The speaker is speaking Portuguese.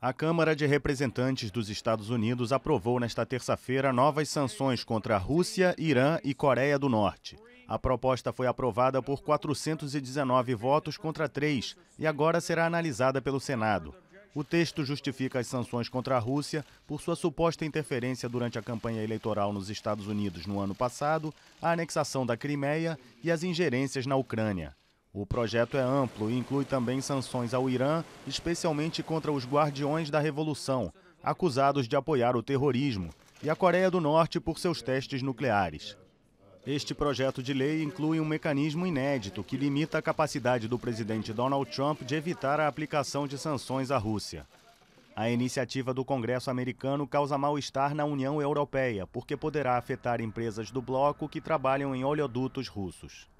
A Câmara de Representantes dos Estados Unidos aprovou nesta terça-feira novas sanções contra a Rússia, Irã e Coreia do Norte. A proposta foi aprovada por 419 votos contra 3 e agora será analisada pelo Senado. O texto justifica as sanções contra a Rússia por sua suposta interferência durante a campanha eleitoral nos Estados Unidos no ano passado, a anexação da Crimeia e as ingerências na Ucrânia. O projeto é amplo e inclui também sanções ao Irã, especialmente contra os guardiões da revolução, acusados de apoiar o terrorismo, e a Coreia do Norte por seus testes nucleares. Este projeto de lei inclui um mecanismo inédito que limita a capacidade do presidente Donald Trump de evitar a aplicação de sanções à Rússia. A iniciativa do Congresso americano causa mal-estar na União Europeia, porque poderá afetar empresas do bloco que trabalham em oleodutos russos.